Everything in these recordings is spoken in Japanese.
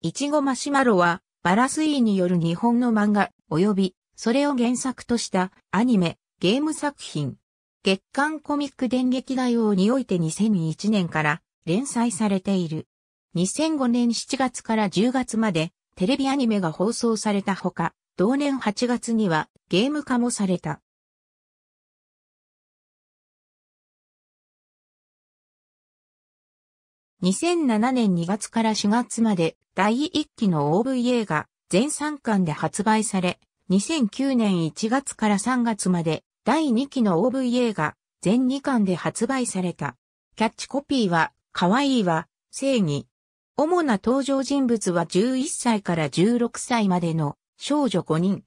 いちごマシュマロは、バラスイーによる日本の漫画、及び、それを原作としたアニメ、ゲーム作品。月刊コミック電撃大王において2001年から連載されている。2005年7月から10月までテレビアニメが放送されたほか、同年8月にはゲーム化もされた。2007年2月から4月まで第1期の OVA が全3巻で発売され、2009年1月から3月まで第2期の OVA が全2巻で発売された。キャッチコピーは、可愛いは、正義。主な登場人物は11歳から16歳までの少女5人。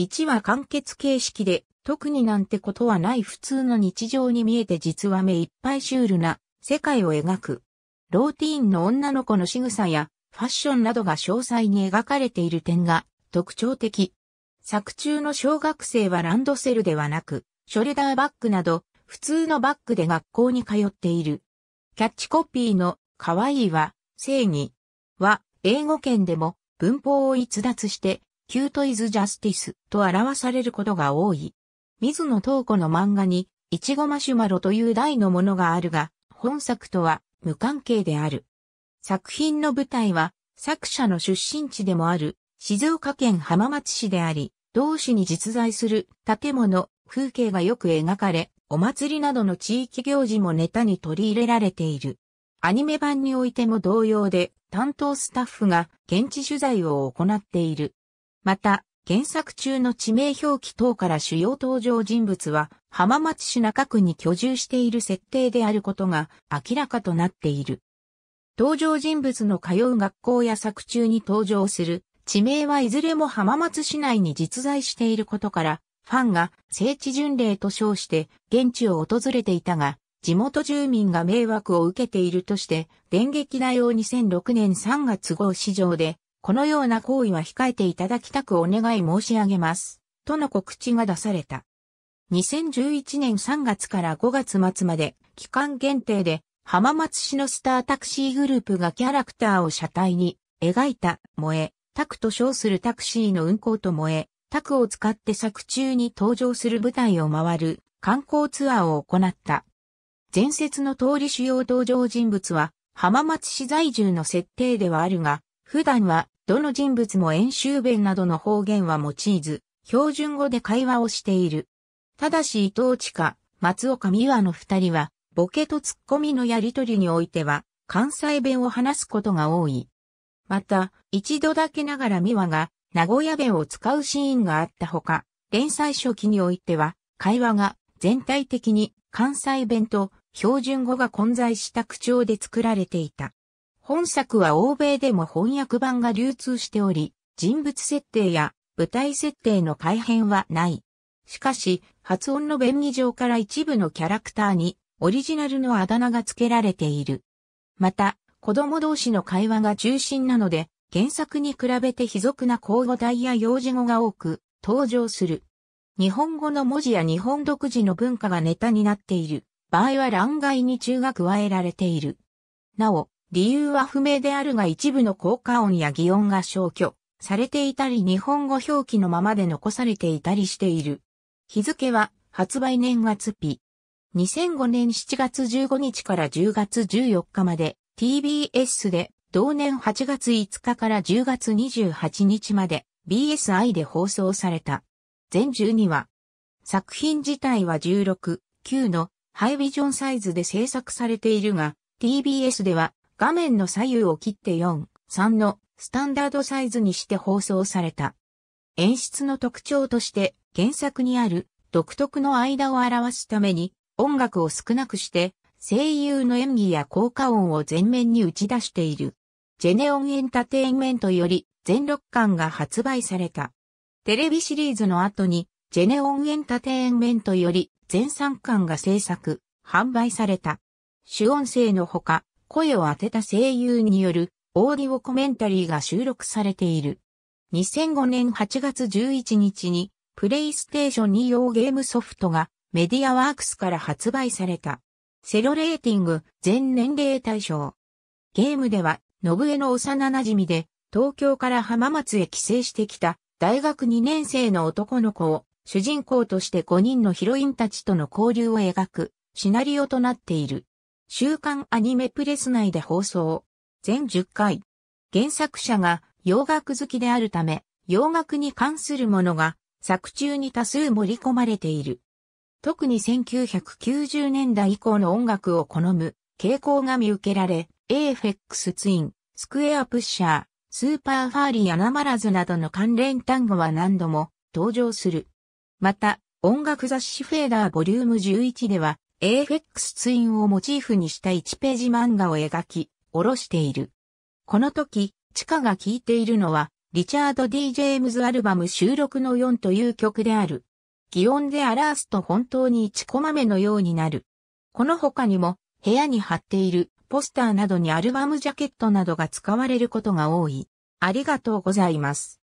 1は完結形式で、特になんてことはない普通の日常に見えて実は目いっぱいシュールな世界を描く。ローティーンの女の子の仕草やファッションなどが詳細に描かれている点が特徴的。作中の小学生はランドセルではなく、ショルダーバッグなど、普通のバッグで学校に通っている。キャッチコピーの、かわいいは、正義は、英語圏でも文法を逸脱して、キュートイズジャスティスと表されることが多い。水野東子の漫画に、いちごマシュマロという題のものがあるが、本作とは無関係である。作品の舞台は作者の出身地でもある静岡県浜松市であり、同市に実在する建物、風景がよく描かれ、お祭りなどの地域行事もネタに取り入れられている。アニメ版においても同様で、担当スタッフが現地取材を行っている。また、原作中の地名表記等から主要登場人物は浜松市中区に居住している設定であることが明らかとなっている。登場人物の通う学校や作中に登場する地名はいずれも浜松市内に実在していることから、ファンが聖地巡礼と称して現地を訪れていたが、地元住民が迷惑を受けているとして、電撃大王2006年3月号市場で、このような行為は控えていただきたくお願い申し上げます。との告知が出された。2011年3月から5月末まで期間限定で浜松市のスタータクシーグループがキャラクターを車体に描いた萌え、タクと称するタクシーの運行と萌え、タクを使って作中に登場する舞台を回る観光ツアーを行った。前説の通り主要登場人物は浜松市在住の設定ではあるが、普段はどの人物も演習弁などの方言は用いず、標準語で会話をしている。ただし伊藤地下、松岡美和の二人はボケとツッコミのやりとりにおいては、関西弁を話すことが多い。また、一度だけながら美和が、名古屋弁を使うシーンがあったほか、連載初期においては、会話が全体的に関西弁と標準語が混在した口調で作られていた。本作は欧米でも翻訳版が流通しており、人物設定や舞台設定の改変はない。しかし、発音の便宜上から一部のキャラクターにオリジナルのあだ名が付けられている。また、子供同士の会話が中心なので、原作に比べて非俗な口語体や幼児語が多く登場する。日本語の文字や日本独自の文化がネタになっている場合は欄外に注が加えられている。なお、理由は不明であるが一部の効果音や擬音が消去されていたり日本語表記のままで残されていたりしている。日付は発売年月日、2005年7月15日から10月14日まで TBS で同年8月5日から10月28日まで BSI で放送された。全12話。作品自体は16、9のハイビジョンサイズで制作されているが、TBS では画面の左右を切って4、3のスタンダードサイズにして放送された。演出の特徴として原作にある独特の間を表すために音楽を少なくして、声優の演技や効果音を全面に打ち出している。ジェネオンエンタテインメントより全6巻が発売された。テレビシリーズの後に、ジェネオンエンタテインメントより全3巻が制作、販売された。主音声のほか、声を当てた声優によるオーディオコメンタリーが収録されている。2005年8月11日に、プレイステーション2用ゲームソフトがメディアワークスから発売された。セロレーティング全年齢対象。ゲームでは、信江の幼馴染で、東京から浜松へ帰省してきた大学2年生の男の子を主人公として5人のヒロインたちとの交流を描くシナリオとなっている。週刊アニメプレス内で放送。全10回。原作者が洋楽好きであるため、洋楽に関するものが作中に多数盛り込まれている。特に1990年代以降の音楽を好む傾向が見受けられ、エーフェックスツイン、スクエアプッシャー、スーパーファーリーアナマラズなどの関連単語は何度も登場する。また、音楽雑誌フェーダーボリューム11では、エーフェックスツインをモチーフにした1ページ漫画を描き、おろしている。この時、チカが聴いているのは、リチャード・ D・ ジェームズアルバム収録の4という曲である。擬音で表すと本当に1コマ目のようになる。この他にも、部屋に貼っているポスターなどにアルバムジャケットなどが使われることが多い。ありがとうございます。